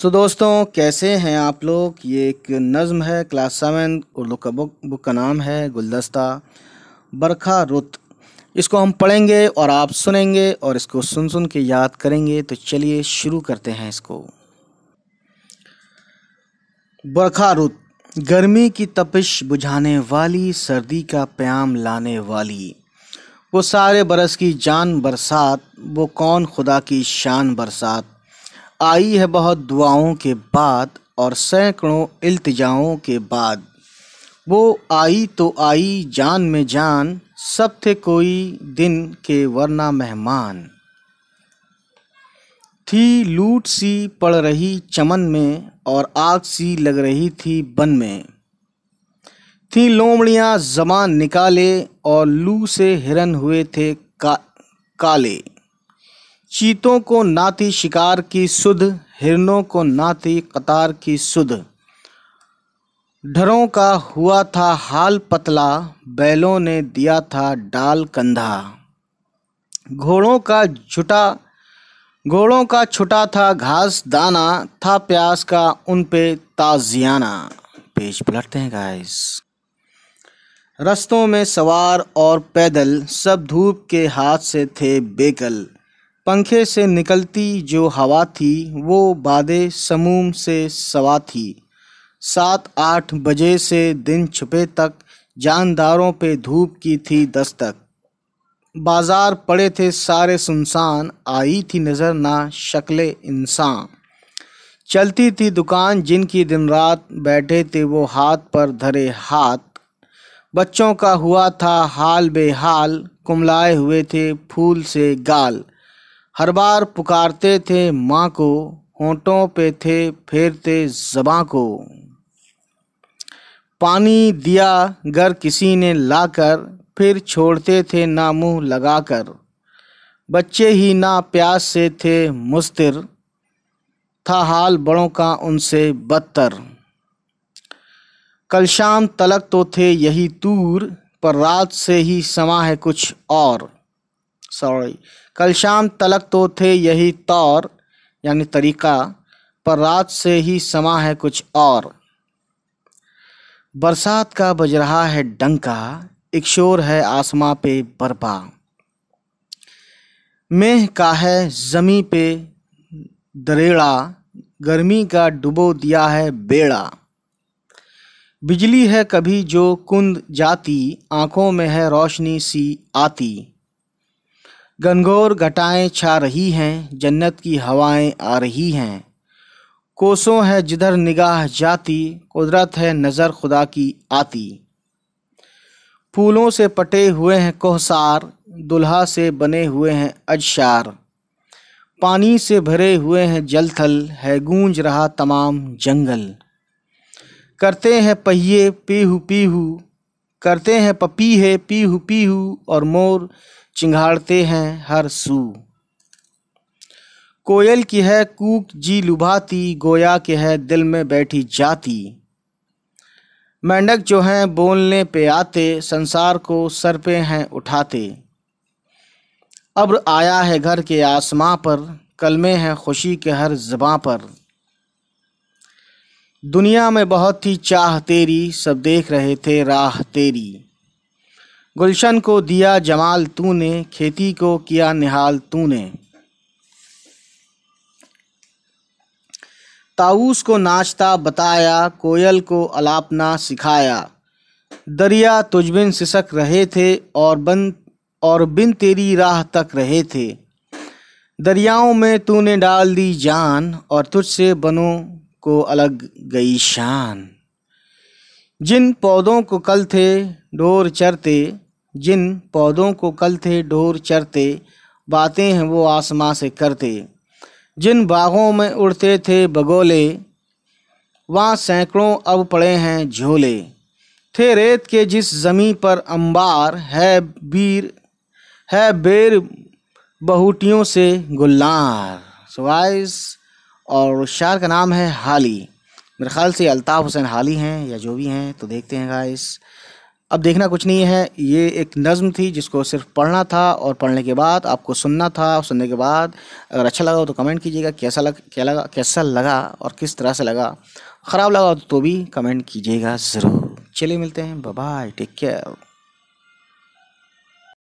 तो दोस्तों कैसे हैं आप लोग ये एक नज़म है क्लास सेवन उर्दू का बुक बुक का नाम है गुलदस्ता बरखा रुत इसको हम पढ़ेंगे और आप सुनेंगे और इसको सुन सुन के याद करेंगे तो चलिए शुरू करते हैं इसको बरखा रुत गर्मी की तपिश बुझाने वाली सर्दी का प्याम लाने वाली वो सारे बरस की जान बरसात वो कौन खुदा की शान बरसात आई है बहुत दुआओं के बाद और सैकड़ों इल्तिजाओं के बाद वो आई तो आई जान में जान सब थे कोई दिन के वरना मेहमान थी लूट सी पड़ रही चमन में और आग सी लग रही थी बन में थी लोमड़ियाँ जमान निकाले और लू से हिरन हुए थे का, काले चीतों को नाती शिकार की सुध हिरनों को नाती कतार की सुध ढरों का हुआ था हाल पतला बैलों ने दिया था डाल कंधा घोड़ों का झुटा घोड़ों का छुटा था घास दाना था प्यास का उन पे ताजियाना पेज पलटते हैं गाइस रस्तों में सवार और पैदल सब धूप के हाथ से थे बेकल पंखे से निकलती जो हवा थी वो बादे समूम से सवा थी सात आठ बजे से दिन छुपे तक जानदारों पे धूप की थी दस्तक बाजार पड़े थे सारे सुनसान आई थी नज़र ना शक्ल इंसान चलती थी दुकान जिनकी दिन रात बैठे थे वो हाथ पर धरे हाथ बच्चों का हुआ था हाल बेहाल कुमलाए हुए थे फूल से गाल हर बार पुकारते थे माँ को होंठों पे थे फेरते जबाँ को पानी दिया घर किसी ने लाकर फिर छोड़ते थे ना मुँह लगाकर बच्चे ही ना प्यास से थे मुस्तिर था हाल बड़ों का उनसे बदतर कल शाम तलक तो थे यही दूर पर रात से ही समा है कुछ और सॉरी कल शाम तलक तो थे यही तौर यानी तरीका पर रात से ही समा है कुछ और बरसात का बज रहा है डंका एक शोर है आसमां पे बरपा मेह का है जमी पे दरेड़ा गर्मी का डुबो दिया है बेड़ा बिजली है कभी जो कुंद जाती आंखों में है रोशनी सी आती गनगौर घटाएं छा रही हैं जन्नत की हवाएं आ रही हैं कोसों है जिधर निगाह जाती कुदरत है नज़र खुदा की आती फूलों से पटे हुए हैं कोहसार दुल्हा से बने हुए हैं अजशार पानी से भरे हुए हैं जलथल है गूंज रहा तमाम जंगल करते हैं पहिए पीहू पीहू करते हैं पपीहे पीहू पीहू और मोर चिंगाड़ते हैं हर सू कोयल की है कूक जी लुभाती गोया के है दिल में बैठी जाती मेंढक जो हैं बोलने पे आते संसार को सर पे हैं उठाते अब आया है घर के आसमां पर कलमे हैं खुशी के हर जबां पर दुनिया में बहुत थी चाह तेरी सब देख रहे थे राह तेरी गुलशन को दिया जमाल तूने खेती को किया निहाल तूने ताऊस को नाचता बताया कोयल को अलापना सिखाया दरिया तुझबिन सिसक रहे थे और बन और बिन तेरी राह तक रहे थे दरियाओं में तूने डाल दी जान और तुझसे बनों को अलग गई शान जिन पौधों को कल थे डोर चरते जिन पौधों को कल थे ढोर चरते बातें हैं वो आसमां से करते जिन बागों में उड़ते थे बगोले वहाँ सैकड़ों अब पड़े हैं झोले थे रेत के जिस ज़मी पर अंबार है बीर है बेर बहुटियों से गुल्लार सवाइस और शार का नाम है हाली मेरे ख्याल से अलताफ़ हुसैन हाली हैं या जो भी हैं तो देखते हैं गाइस अब देखना कुछ नहीं है ये एक नज़म थी जिसको सिर्फ पढ़ना था और पढ़ने के बाद आपको सुनना था और सुनने के बाद अगर अच्छा लगा हो तो कमेंट कीजिएगा कैसा लग क्या लगा कैसा लगा और किस तरह से लगा ख़राब लगा हो तो भी कमेंट कीजिएगा ज़रूर चलिए मिलते हैं बाय टेक केयर